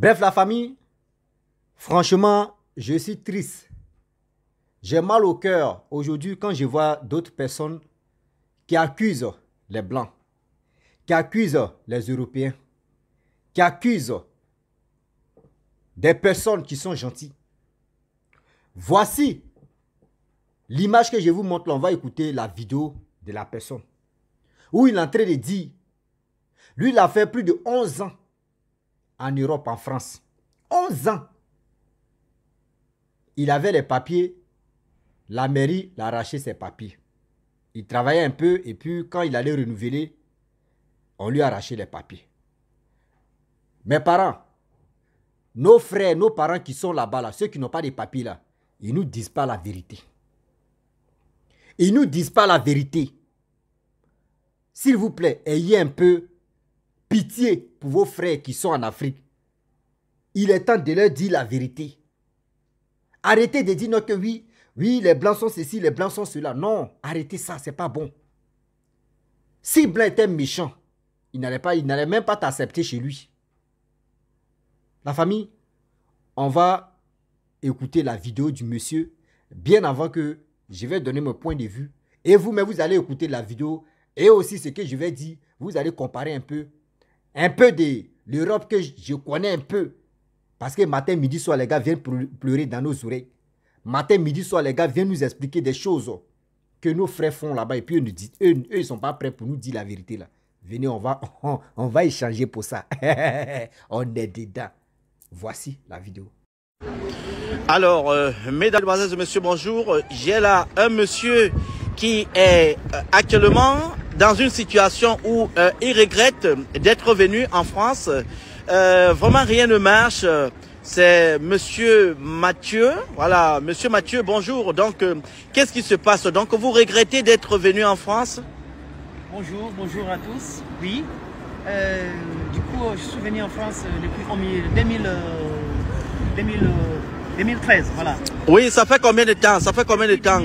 Bref, la famille, franchement, je suis triste. J'ai mal au cœur aujourd'hui quand je vois d'autres personnes qui accusent les Blancs, qui accusent les Européens, qui accusent des personnes qui sont gentilles. Voici l'image que je vous montre. on va écouter la vidéo de la personne où il est en train de dire, lui, il a fait plus de 11 ans en Europe, en France. 11 ans. Il avait les papiers. La mairie l'a arraché ses papiers. Il travaillait un peu et puis quand il allait renouveler, on lui arraché les papiers. Mes parents, nos frères, nos parents qui sont là-bas, là, ceux qui n'ont pas les papiers là, ils ne nous disent pas la vérité. Ils ne nous disent pas la vérité. S'il vous plaît, ayez un peu pitié pour vos frères qui sont en Afrique. Il est temps de leur dire la vérité. Arrêtez de dire que oui, oui, les blancs sont ceci, les blancs sont cela. Non, arrêtez ça, c'est pas bon. Si Blanc était méchant, il n'allait pas, il n'allait même pas t'accepter chez lui. La famille, on va écouter la vidéo du monsieur bien avant que je vais donner mon point de vue. Et vous, mais vous allez écouter la vidéo et aussi ce que je vais dire. Vous allez comparer un peu un peu de l'Europe que je connais un peu. Parce que matin, midi, soir, les gars viennent pleurer dans nos oreilles. Matin, midi, soir, les gars viennent nous expliquer des choses oh, que nos frères font là-bas. Et puis, eux, eux, ils ne sont pas prêts pour nous dire la vérité là. Venez, on va, on, va échanger pour ça. on est dedans. Voici la vidéo. Alors, euh, mesdames, mesdames et messieurs, bonjour. J'ai là un monsieur qui est euh, actuellement dans une situation où euh, il regrette d'être venu en France. Euh, vraiment, rien ne marche. C'est Monsieur Mathieu. Voilà, Monsieur Mathieu, bonjour. Donc, qu'est-ce qui se passe Donc, vous regrettez d'être venu en France Bonjour, bonjour à tous. Oui. du coup, je suis venu en France depuis 2013, voilà. Oui, ça fait combien de temps Ça fait combien de temps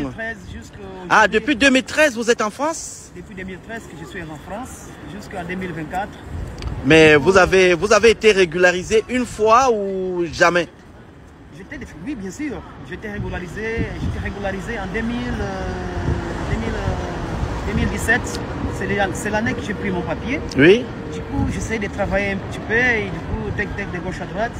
ah, depuis 2013, vous êtes en France Depuis 2013 que je suis en France, jusqu'en 2024. Mais vous avez, vous avez été régularisé une fois ou jamais oui, bien sûr. J'étais régularisé, régularisé en 2017. Euh, euh, c'est l'année que j'ai pris mon papier. Oui. Du coup, j'essaie de travailler un petit peu et du coup, tac, de gauche à droite.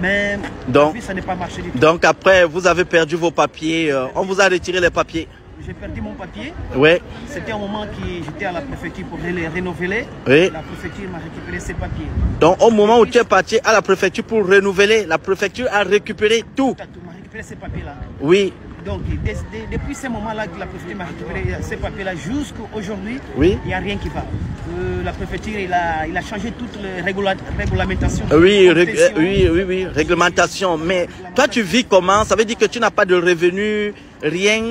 Mais donc, ça n'est pas marché du tout. Donc après, vous avez perdu vos papiers. Euh, on vous a retiré les papiers j'ai perdu mon papier. Ouais. C'était un moment que j'étais à la préfecture pour les renouveler. Oui. La préfecture m'a récupéré ces papiers. Donc au moment où tu es parti à la préfecture pour renouveler, la préfecture a récupéré tout. Tout m'a récupéré ces papiers-là. Oui. Donc depuis ce moment-là que la préfecture m'a récupéré ces papiers-là jusqu'à aujourd'hui, il n'y a rien qui va. Euh, la préfecture, il a, il a changé toute la réglementations. réglementation. Oui, euh, oui, oui, oui, réglementation. Mais toi, tu vis comment Ça veut dire que tu n'as pas de revenus, rien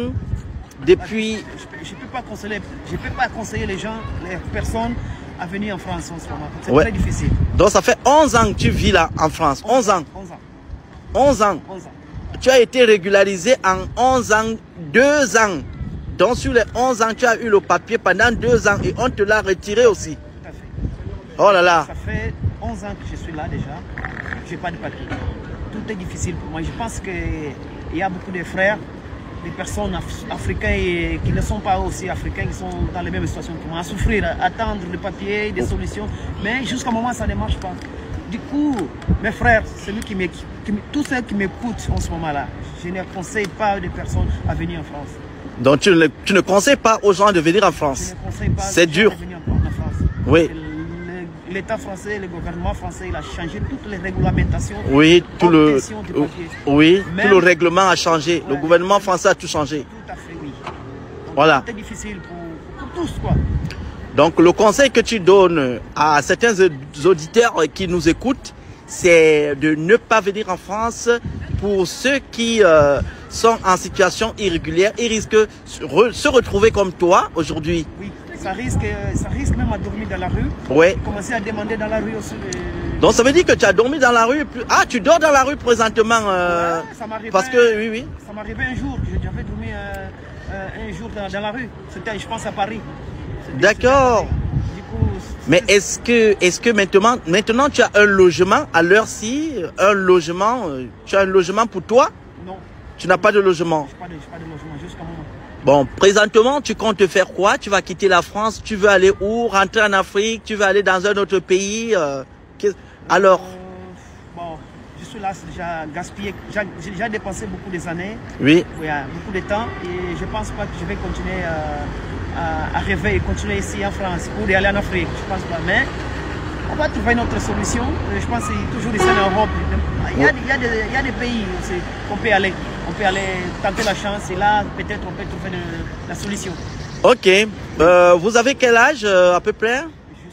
depuis... Je ne peux, pas conseiller, peux pas conseiller les gens, les personnes à venir en France en ce moment. C'est très difficile. Donc ça fait 11 ans que tu vis là en France. 11 ans. 11 ans. 11 ans. Tu as été régularisé en 11 ans, 2 ans. Donc sur les 11 ans, tu as eu le papier pendant 2 ans et on te l'a retiré aussi. Oh là là. Ça fait 11 ans que je suis là déjà. Je n'ai pas de papier. Tout est difficile pour moi. Je pense qu'il y a beaucoup de frères des personnes africaines et, qui ne sont pas aussi africains qui sont dans les mêmes situations que moi, à souffrir, attendre des papiers, oh. des solutions. Mais jusqu'à un moment, ça ne marche pas. Du coup, mes frères, celui qui, qui, tous ceux qui m'écoutent en ce moment-là, je ne conseille pas des personnes à venir en France. Donc tu ne, tu conseilles pas aux gens de venir en France C'est dur. De venir en France. Oui l'État français, le gouvernement français, il a changé toutes les réglementations. Oui, tout le, euh, oui, le règlement a changé. le gouvernement français a tout changé. Tout à fait, oui. voilà. C'était difficile pour, tous, quoi. Donc, le conseil que tu donnes à certains auditeurs qui nous écoutent, c'est de ne pas venir en France pour ceux qui euh, sont en situation irrégulière et risquent de se retrouver comme toi aujourd'hui. Oui ça risque, ça risque même à dormir dans la rue. Oui. Commencer à demander dans la rue aussi. Euh, Donc ça veut dire que tu as dormi dans la rue. Ah, tu dors dans la rue présentement. Euh, ça Parce que, oui, oui. Ça m'arrivait un jour. J'avais dormi euh, un jour dans, la rue. C'était, je pense, à Paris. D'accord. Mais est-ce que, est que maintenant, maintenant tu as un logement à l'heure-ci, un logement, tu as un logement pour toi Non. Tu n'as pas de logement. Pas de, pas de logement jusqu'à moment. Bon, présentement, tu comptes faire quoi Tu vas quitter la France Tu veux aller où Rentrer en Afrique Tu veux aller dans un autre pays euh, Alors euh, Bon, je suis là, j'ai gaspillé, j'ai déjà dépensé beaucoup des années. Oui. Hein, beaucoup de temps. Et je pense pas que je vais continuer euh, à, rêver et continuer ici en France pour aller en Afrique. Je pense pas. Mais on va trouver une autre solution. Euh, je pense que c'est toujours ici en Europe. Il y a, des, il y a pays peut aller. On peut aller tenter la chance et là, peut-être, on peut trouver la solution. Ok. Euh, vous avez quel âge euh, à peu près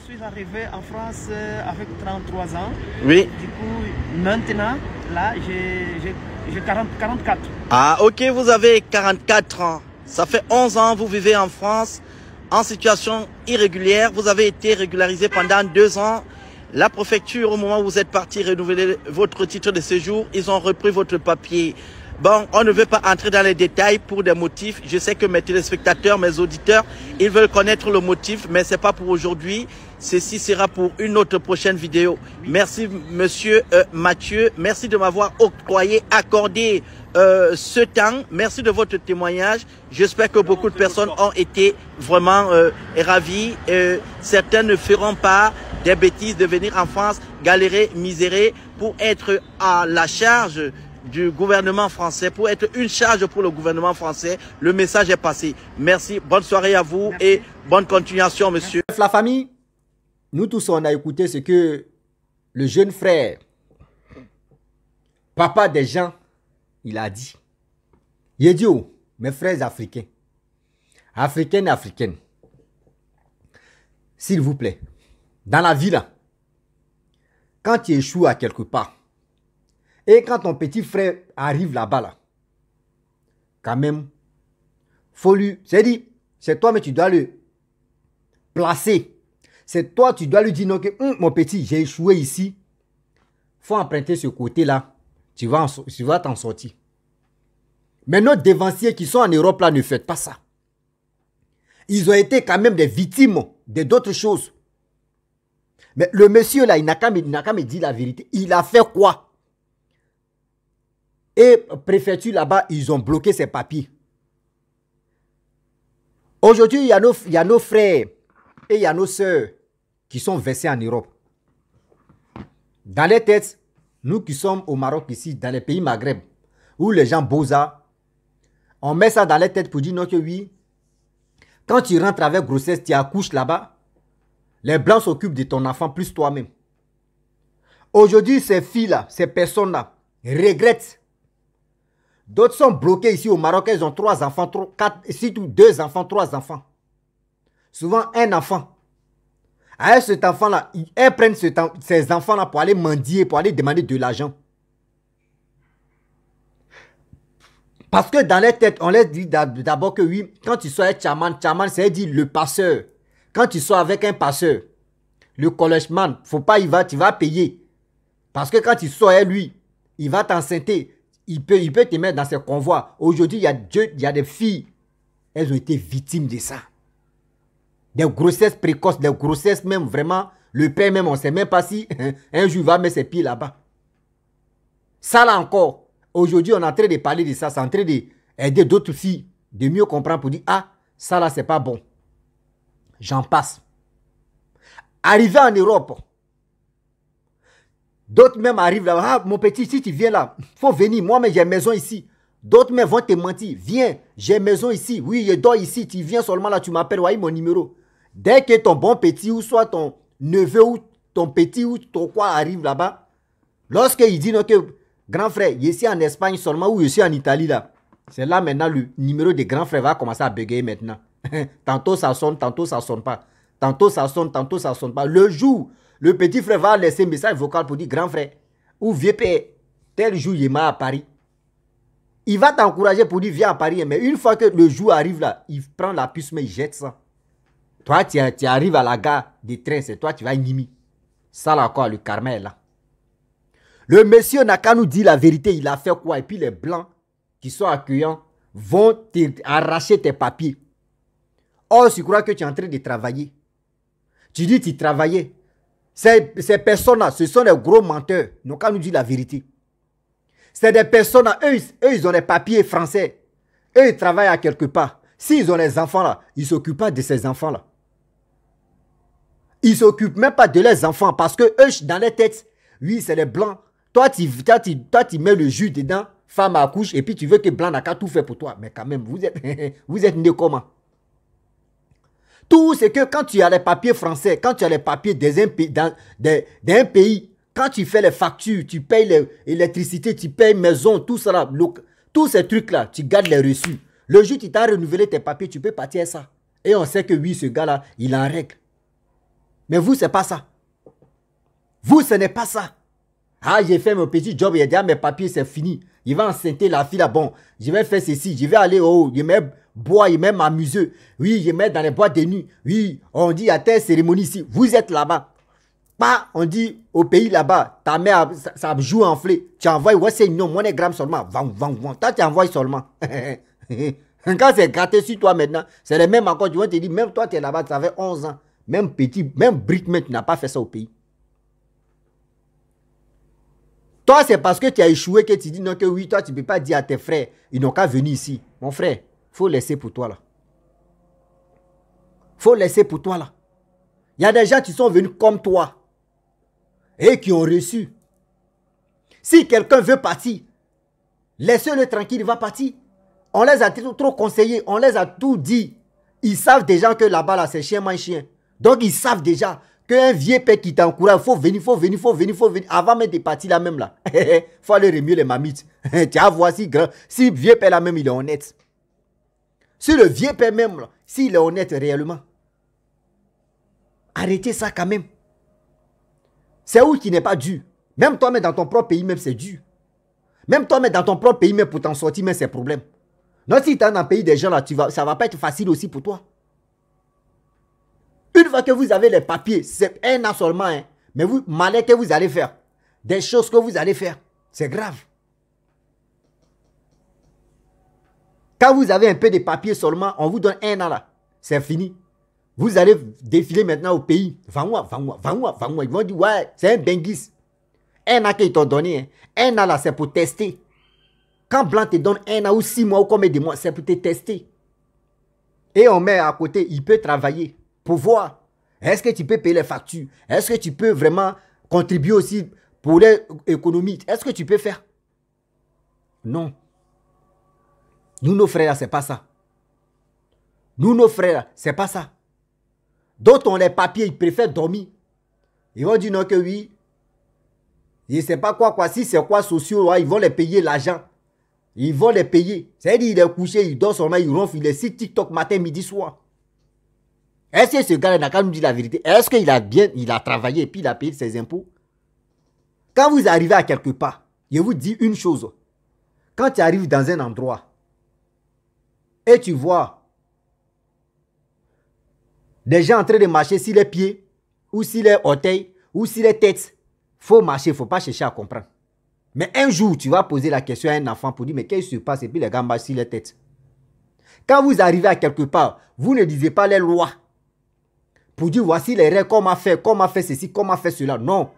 Je suis arrivé en France avec 33 ans. Oui. Du coup, maintenant, là, j'ai 44. Ah, ok, vous avez 44 ans. Ça fait 11 ans que vous vivez en France en situation irrégulière. Vous avez été régularisé pendant deux ans. La préfecture, au moment où vous êtes parti renouveler votre titre de séjour, ils ont repris votre papier. Bon, on ne veut pas entrer dans les détails pour des motifs. Je sais que mes téléspectateurs, mes auditeurs, ils veulent connaître le motif, mais c'est pas pour aujourd'hui. Ceci sera pour une autre prochaine vidéo. Merci, monsieur euh, Mathieu. Merci de m'avoir octroyé, accordé euh, ce temps. Merci de votre témoignage. J'espère que beaucoup de personnes ont été vraiment euh, ravies. Euh, certains ne feront pas des bêtises de venir en France galérer, misérer pour être à la charge du gouvernement français, pour être une charge pour le gouvernement français. Le message est passé. Merci, bonne soirée à vous et bonne continuation, monsieur. La famille nous tous, on a écouté ce que le jeune frère, papa des gens, il a dit. Il a dit, oh, mes frères africains, africaines, africaines, s'il vous plaît, dans la vie quand tu échoues à quelque part, et quand ton petit frère arrive là-bas là, quand même, faut lui, c'est dit, c'est toi mais tu dois le placer c'est toi, tu dois lui dire hum, mon petit, j'ai échoué ici. faut emprunter ce côté-là. Tu vas t'en sortir. Mais nos dévanciers qui sont en Europe, là, ne faites pas ça. Ils ont été quand même des victimes de d'autres choses. Mais le monsieur, là, il n'a qu'à me la vérité. Il a fait quoi et préfecture là-bas, ils ont bloqué ses papiers. Aujourd'hui, il y, y, a nos frères et il y a nos sœurs qui sont versés en Europe. Dans les têtes, nous qui sommes au Maroc ici, dans les pays Maghreb, où les gens beaux-arts, on met ça dans les têtes pour dire non que oui, quand tu rentres avec grossesse, tu accouches là-bas, les blancs s'occupent de ton enfant plus toi-même. Aujourd'hui, ces filles-là, ces personnes-là, regrettent. D'autres sont bloqués ici au Maroc, elles ont trois enfants, quatre, quatre, surtout deux enfants, trois enfants. Souvent un enfant à cet enfant-là, elles prennent ces enfants-là pour aller mendier, pour aller demander de l'argent. Parce que dans les tête, on leur dit d'abord que oui, quand tu sois avec chaman, chaman, c'est dit le passeur. Quand tu sois avec un passeur, le collège man, faut pas y va, tu vas payer. Parce que quand tu sois lui, il va t'enceinter. Il peut, il peut te mettre dans ses convois. Aujourd'hui, il y a Dieu, il y a des filles. Elles ont été victimes de ça des grossesses précoces, des grossesses même vraiment. Le père même, on ne sait même pas si un jour il va mettre ses pieds là-bas. Ça là encore, aujourd'hui on est en train de parler de ça, c'est en train d'aider d'autres filles de mieux comprendre pour dire, ah, ça là c'est pas bon. J'en passe. Arrivé en Europe, d'autres même arrivent là, ah, mon petit, si tu viens là, faut venir, moi mais j'ai maison ici. D'autres même vont te mentir, viens, j'ai maison ici, oui, je dors ici, tu viens seulement là, tu m'appelles, voyez mon numéro. Dès que ton bon petit ou soit ton neveu ou ton petit ou ton quoi arrive là-bas, lorsqu'il dit non, que grand frère, je suis en Espagne seulement ou je suis en Italie là, c'est là maintenant le numéro des grands frères va commencer à bégayer maintenant. tantôt ça sonne, tantôt ça sonne pas. Tantôt ça sonne, tantôt ça sonne pas. Le jour, le petit frère va laisser un message vocal pour dire grand frère ou vieux père, tel jour il m'a à Paris. Il va t'encourager pour dire viens à Paris, mais une fois que le jour arrive là, il prend la puce mais il jette ça tu, arrives à la gare des trains, c'est toi, tu vas à Nimi. Ça, là encore, le Carmel, est là. Le monsieur n'a qu'à nous dire la vérité, il a fait quoi Et puis les blancs qui sont accueillants vont arracher tes papiers. Or, tu crois que tu es en train de travailler. Tu dis tu travaillais. Ces, personnes-là, ce sont des gros menteurs. n'ont qu'à nous dire la vérité. C'est des personnes, eux, eux, ils ont des papiers français. Eux, ils travaillent à quelque part. S'ils ont les enfants-là, ils s'occupent pas de ces enfants-là. Ils s'occupent même pas de leurs enfants parce que eux, dans les têtes, oui, c'est les blancs. Toi, tu, mets le jus dedans, femme accouche, et puis tu veux que blanc n'a qu'à tout faire pour toi. Mais quand même, vous êtes, vous êtes né comment Tout, c'est que quand tu as les papiers français, quand tu as les papiers d'un pays, quand tu fais les factures, tu payes l'électricité, tu payes maison, tout ça, tous ces trucs-là, tu gardes les reçus. Le jus, tu t'as renouvelé tes papiers, tu peux partir à ça. Et on sait que oui, ce gars-là, il en règle. Mais vous, c'est pas ça. Vous, ce n'est pas ça. Ah, j'ai fait mon petit job, il a ah, mes papiers, c'est fini. Il va enceinter la fille là, bon, je vais faire ceci, je vais aller au. je vais boire, je vais m'amuser. Oui, je vais dans les boîtes de nuit. Oui, on dit à telle cérémonie ici, vous êtes là-bas. Pas, on dit au pays là-bas, ta mère, ça, joue en flé. Tu envoies, ouais, c'est non, mon gramme seulement. Vang, vang, vang. Toi, tu envoies seulement. Quand c'est gratté sur toi maintenant, c'est le même encore, tu vois, te dire, même toi, tu es là-bas, tu avais 11 ans. Même petit, même Brickman, tu n'as pas fait ça au pays. Toi, c'est parce que tu as échoué que tu dis non, que oui, toi, tu ne peux pas dire à tes frères, ils n'ont qu'à venir ici. Mon frère, il faut laisser pour toi là. faut laisser pour toi là. Il y a des gens qui sont venus comme toi et qui ont reçu. Si quelqu'un veut partir, laissez-le tranquille, il va partir. On les a trop conseillés, on les a tout dit. Ils savent déjà que là-bas, là, c'est chien, moins chien. Donc ils savent déjà qu'un vieux père qui t'encourage, il faut venir, faut venir, faut venir, faut venir. Avant même de partir là même là, il faut aller remuer les mamites. Tiens, voici grand. Si le vieux père là même, il est honnête. Si le vieux père même, s'il est honnête réellement, arrêtez ça quand même. C'est où qui n'est pas dû. Même toi, mais dans ton propre pays, même c'est dû. Même toi, mais dans ton propre pays, même pour t'en sortir, même c'est problème. Non, si tu es dans un pays des gens là, tu vas, ça va pas être facile aussi pour toi. Une fois que vous avez les papiers, c'est un an seulement, hein. mais vous, malais que vous allez faire, des choses que vous allez faire, c'est grave. Quand vous avez un peu de papiers seulement, on vous donne un an là, c'est fini. Vous allez défiler maintenant au pays. va moi va moi va moi va moi Ils vont dire, ouais, c'est un bengis. Un an qu'ils t'ont donné, hein. un an là, c'est pour tester. Quand Blanc te donne un an ou six mois ou combien de mois, c'est pour te tester. Et on met à côté, il peut travailler pour voir. Est-ce que tu peux payer les factures Est-ce que tu peux vraiment contribuer aussi pour l'économie Est-ce que tu peux faire Non. Nous, nos frères, c'est pas ça. Nous, nos frères, c'est pas ça. D'autres ont les papiers, ils préfèrent dormir. Ils vont dire non que oui. Ils ne savent pas quoi, quoi. Si c'est quoi sociaux, ils vont les payer l'argent. Ils vont les payer. C'est-à-dire, il est couché, ils dorment, ils il ronfle, il TikTok matin, midi, soir. Est-ce que ce gars n'a qu'à nous dit la vérité Est-ce qu'il a bien, il a travaillé et puis il a payé ses impôts Quand vous arrivez à quelque part, je vous dis une chose. Quand tu arrives dans un endroit et tu vois des gens en train de marcher sur les pieds ou sur les orteils ou sur les têtes, faut marcher, faut pas chercher à comprendre. Mais un jour, tu vas poser la question à un enfant pour dire, mais qu'est-ce qui se passe Et puis les gars marchent sur les têtes. Quand vous arrivez à quelque part, vous ne disiez pas les lois pour dire voici les règles, comment faire, comment faire ceci, comment faire cela. Non.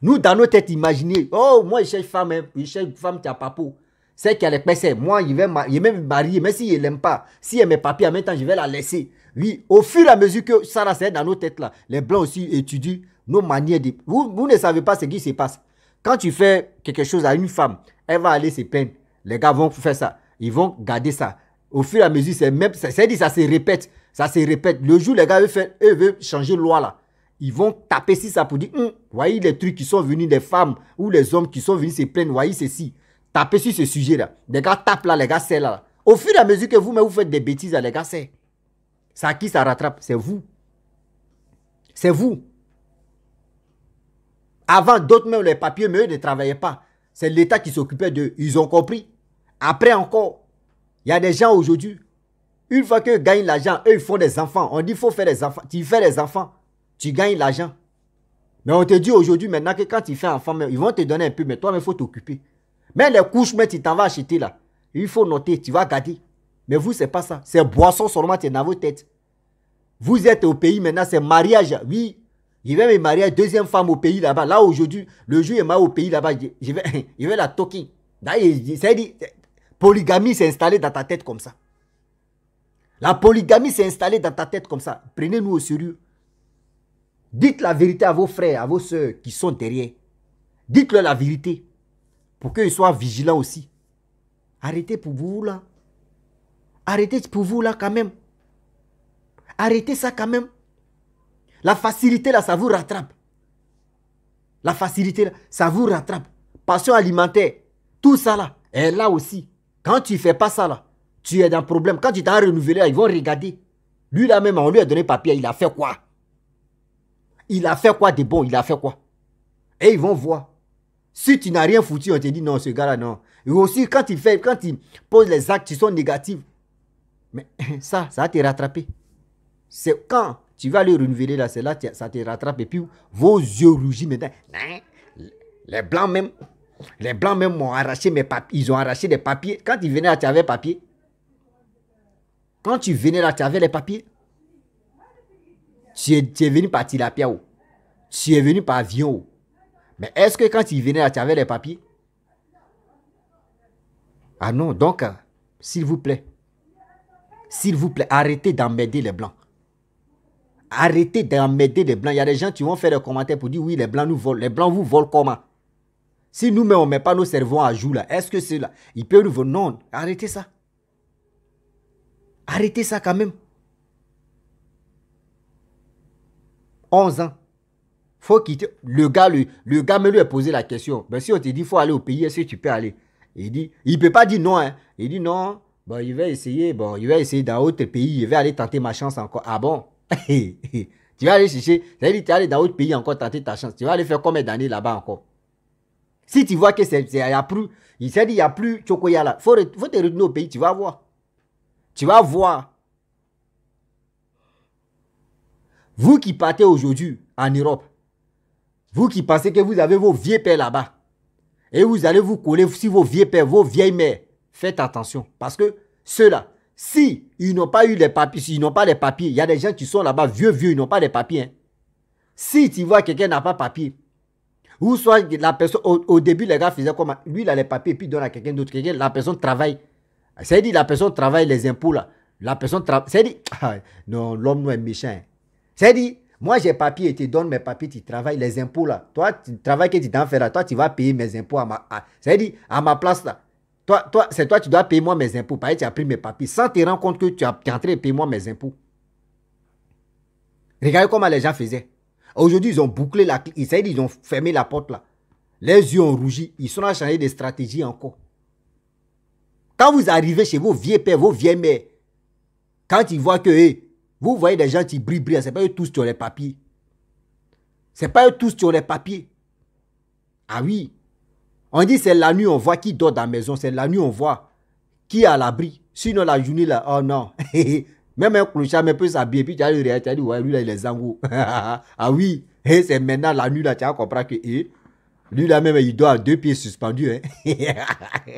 Nous, dans nos têtes, imaginez, oh, moi, je cherche femme, hein, je cherche femme qui a papo. C'est qu'elle est pressée. Moi, je vais, je vais me marier, même si je ne l'aime pas. Si elle mes papiers en même temps, je vais la laisser. Oui, au fur et à mesure que ça, c'est dans nos têtes, là, les blancs aussi étudient nos manières de. Vous, ne savez pas ce qui se passe. Quand tu fais quelque chose à une femme, elle va aller se plaindre. Les gars vont faire ça. Ils vont garder ça. Au fur et à mesure, c'est même, c'est dit, ça se répète. Ça se répète. Le jour, les gars, eux, eux veulent changer loi là. Ils vont taper sur ça pour dire, hum, voyez les trucs qui sont venus des femmes ou les hommes qui sont venus se plaindre, voyez ceci. Tapez sur ce sujet-là. Les gars tapent là, les gars c'est là, Au fur et à mesure que vous, vous faites des bêtises, là, les gars c'est. Ça qui ça rattrape C'est vous. C'est vous. Avant, d'autres même les papiers, mais eux ne travaillaient pas. C'est l'État qui s'occupait d'eux. Ils ont compris. Après encore, il y a des gens aujourd'hui, une fois qu'ils gagnent l'argent, eux, ils font des enfants. On dit, qu'il faut faire des enfants. Tu fais des enfants, tu gagnes l'argent. Mais on te dit aujourd'hui, maintenant, que quand tu fais enfant, ils vont te donner un peu, mais toi, il faut t'occuper. Mais les couches, mais tu t'en vas acheter là. Il faut noter, tu vas garder. Mais vous, c'est pas ça. C'est boisson seulement, es dans vos têtes. Vous êtes au pays maintenant, c'est mariage. Oui, je vais me marier deuxième femme au pays là-bas. Là, aujourd'hui, le jour est mal au pays là-bas, je, vais, la toquer. D'ailleurs il, dit, polygamie s'est installée dans ta tête comme ça. La polygamie s'est installée dans ta tête comme ça. Prenez-nous au sérieux. Dites la vérité à vos frères, à vos sœurs qui sont derrière. Dites-leur la vérité pour qu'ils soient vigilants aussi. Arrêtez pour vous là. Arrêtez pour vous là quand même. Arrêtez ça quand même. La facilité là, ça vous rattrape. La facilité là, ça vous rattrape. Passion alimentaire, tout ça là, est là aussi. Quand tu ne fais pas ça là, tu es dans le problème. Quand tu t'as renouvelé, ils vont regarder. Lui, là même, on lui a donné papier. Il a fait quoi Il a fait quoi de bon Il a fait quoi Et ils vont voir. Si tu n'as rien foutu, on te dit non, ce gars-là, non. Et aussi, quand il fait, quand il pose les actes qui sont négatifs, mais ça, ça te rattraper... C'est quand tu vas le renouveler là, c'est là, ça te rattrape. Et puis, vos yeux rougis maintenant. Hein? Les blancs même, les blancs même m'ont arraché mes papiers. Ils ont arraché des papiers. Quand ils venaient, tu avais papier. Quand tu venais là, tu avais les papiers. Tu es, venu par tilapia ou. Oh. Tu es venu par avion oh. Mais est-ce que quand tu venais là, tu avais les papiers Ah non, donc, euh, s'il vous plaît, s'il vous plaît, arrêtez d'emmerder les blancs. Arrêtez d'emmerder les blancs. Il y a des gens qui vont faire des commentaires pour dire oui, les blancs nous volent. Les blancs vous volent comment Si nous on ne met pas nos cerveaux à jour là, est-ce que c'est là Ils peuvent nous voler. Non, arrêtez ça. Arrêtez ça quand même. 11 ans. Faut quitter. Le gars, le, gars me lui a posé la question. Ben, si on te dit faut aller au pays, est-ce que tu peux aller Il dit, il peut pas dire non. Hein. Il dit non. Bon, il va essayer. Bon, il va essayer dans autre pays. Il va aller tenter ma chance encore. Ah bon Tu vas aller chercher. tu aller dans d'autres pays encore tenter ta chance. Tu vas aller faire combien d'années là-bas encore Si tu vois que c'est, il n'y a plus, il s'est dit, il n'y a plus Chokoyala. là. Faut, faut te retourner au pays, tu vas voir. Tu vas voir. Vous qui partez aujourd'hui en Europe, vous qui pensez que vous avez vos vieux pères là-bas, et vous allez vous coller si vos vieux pères, vos vieilles mères, faites attention. Parce que ceux-là, si ils n'ont pas eu les papiers, s'ils n'ont pas les papiers, il y a des gens qui sont là-bas vieux, vieux, ils n'ont pas les papiers. Hein. Si tu vois quelqu'un n'a pas papiers. ou soit la personne, au, début, les gars faisaient comme lui, il a les papiers, puis il donne à quelqu'un d'autre, la personne travaille. C'est-à-dire, la personne travaille les impôts là. La personne travaille. cest dit, dire ah, non, l'homme nous est méchant. C'est-à-dire, moi j'ai papier, tu donnes mes papiers, tu travailles les impôts là. Toi, tu travailles que tu t'en Toi, tu vas payer mes impôts à ma, à, dit, à ma place là. Toi, toi, c'est toi, tu dois payer moi mes impôts. Par exemple, tu as pris mes papiers sans te rendre compte que tu as, es en train de moi mes impôts. Regardez comment les gens faisaient. Aujourd'hui, ils ont bouclé la clé. Ils ont fermé la porte là. Les yeux ont rougi. Ils sont en train de changer de stratégie encore. Quand vous arrivez chez vos vieux pères, vos vieilles mères, quand ils voient que vous voyez des gens qui brillent, brillent, c'est pas eux tous qui ont les papiers. C'est pas eux tous qui ont les papiers. Ah oui. On dit c'est la nuit, on voit qui dort dans la maison, c'est la nuit, on voit qui est à l'abri. Sinon, la journée, là, oh non. Même un clochard, mais peut s'habiller, puis tu as le réel, tu as dit, ouais, lui, là, il est zango. ah oui, eh, c'est maintenant la nuit, là, tu as compris que, eh, lui, là, même, il dort à deux pieds suspendus, hein.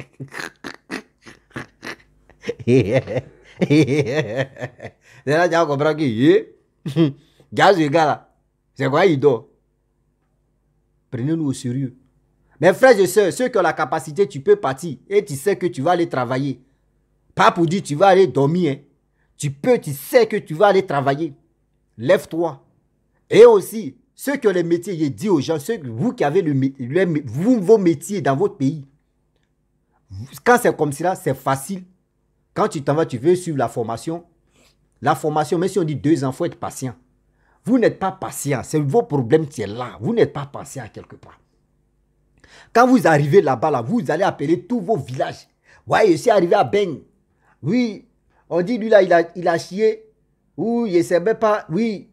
là que, cha que ki et là C'est quoi il dort Prenez-nous au sérieux. Mes frères et sœurs, ceux qui ont la capacité, tu peux partir. Et tu sais que tu vas aller travailler. Pas pour dire tu vas aller dormir. Hein. Tu peux, tu sais que tu vas aller travailler. Lève-toi. Et aussi, ceux qui ont les métiers, je dis aux gens, ceux, vous qui avez le, le vous, vos métiers dans votre pays, quand c'est comme cela, c'est facile. Quand tu t'en vas, tu veux suivre la formation. La formation, même si on dit deux ans, faut être patient. Vous n'êtes pas patient. C'est vos problèmes qui sont là. Vous n'êtes pas patient quelque part. Quand vous arrivez là-bas, là, vous allez appeler tous vos villages. Ouais, je suis arrivé à Beng. Oui, on dit lui là, il a, chié. Oui, il ne sait même pas. Oui,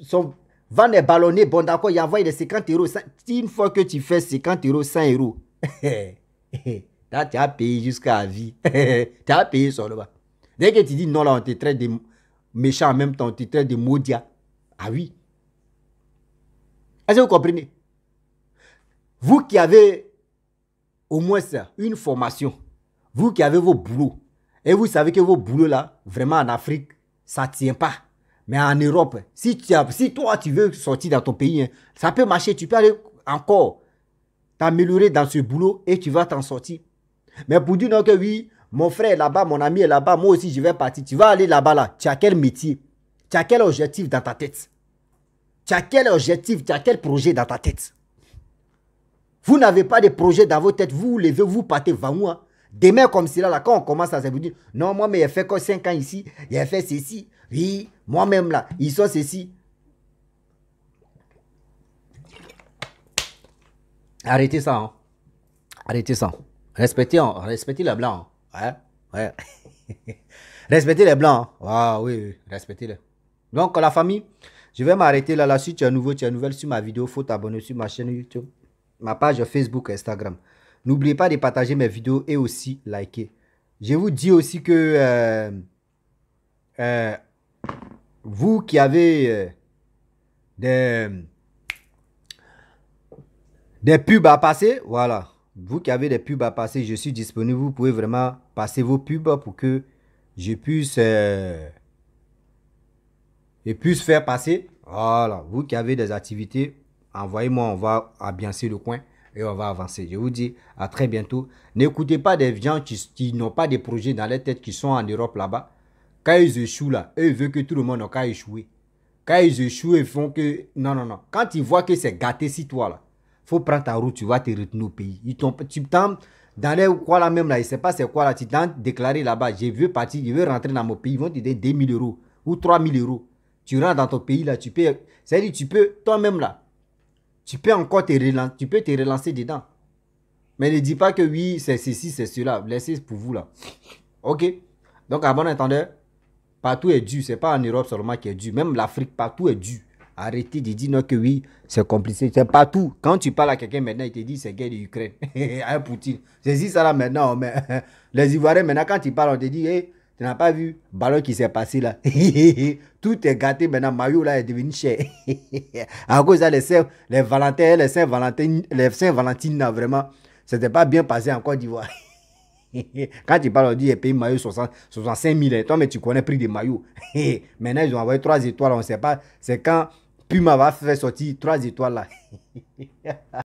son van est ballonné. Bon, d'accord, il envoie les 50 euros. Une fois que tu fais 50 euros, 100 euros. Eh, eh, eh. Là, tu as payé jusqu'à la vie. tu as payé sur le bas. Dès que tu dis non, là, on te traite de méchant en même temps, on te traite de maudia. Ah oui. Est-ce que vous comprenez Vous qui avez au moins ça, une formation, vous qui avez vos boulots, et vous savez que vos boulots là, vraiment en Afrique, ça ne tient pas. Mais en Europe, si, si toi tu veux sortir dans ton pays, hein, ça peut marcher, tu peux aller encore t'améliorer dans ce boulot et tu vas t'en sortir. Mais pour dire non que oui, mon frère est là-bas, mon ami est là-bas, moi aussi je vais partir. Tu vas aller là-bas là. Tu as quel métier Tu as quel objectif dans ta tête Tu as quel objectif Tu as quel projet dans ta tête Vous n'avez pas de projet dans vos têtes. Vous levez, vous partez, va moi Demain, comme cela, là, quand on commence à se dire, non, moi, mais il a fait quoi 5 ans ici, il a fait ceci, oui, moi-même là, ils sont ceci. Arrêtez ça, hein. Arrêtez ça respecter respectez les blancs. Hein, ouais. respectez les blancs. Ah oui, oui. respectez-les. Donc la famille, je vais m'arrêter là. Là, si tu es nouveau, tu es nouvelle sur ma vidéo, faut t'abonner sur ma chaîne YouTube, ma page Facebook, Instagram. N'oubliez pas de partager mes vidéos et aussi liker. Je vous dis aussi que euh, euh, vous qui avez euh, des, des pubs à passer, voilà vous qui avez des pubs à passer, je suis disponible. Vous pouvez vraiment passer vos pubs pour que je puisse, euh, puisse faire passer. Voilà. Vous qui avez des activités, envoyez-moi. On va ambiancer le coin et on va avancer. Je vous dis à très bientôt. N'écoutez pas des gens qui, n'ont pas des projets dans leur tête, qui sont en Europe là-bas. Quand ils échouent là, eux, veulent que tout le monde n'a qu'à échouer. Quand ils échouent, ils font que... Non, non, non. Quand ils voient que c'est gâté si toi là, faut prendre ta route, tu vas te retenir au pays. tu tombes dans les quoi là même là, il ne sait pas c'est quoi là, tu t'en déclaré là-bas, je veux partir, je veux rentrer dans mon pays, ils vont te donner 000 euros ou 3000 euros. Tu rentres dans ton pays là, tu peux, c'est-à-dire tu peux, toi-même là, tu peux encore te relancer, tu peux te relancer dedans. Mais ne dis pas que oui, c'est ceci, c'est cela, laissez pour vous là. Ok Donc à bon entendeur, partout est dû, c'est pas en Europe seulement qui est dû, même l'Afrique, partout est dû. Arrêtez de dire non que oui, c'est compliqué. C'est pas tout. Quand tu parles à quelqu'un maintenant, il te dit c'est guerre de l'Ukraine. hein, Poutine. C'est ça là maintenant. les Ivoiriens, maintenant, quand ils parlent, on te dit, tu n'as pas vu ballon qui s'est passé là. Tout est gâté maintenant. maillot là est devenu cher. à cause de les Saint, les les Saint-Valentin, les valentine vraiment, c'était pas bien passé en Côte d'Ivoire. Quand tu parles, on dit, paye maillot 65 000. Hein. Toi, mais tu connais le prix des maillots. Maintenant, ils ont envoyé trois étoiles, on ne sait pas. C'est quand Puma va faire sortir 3 étoiles là.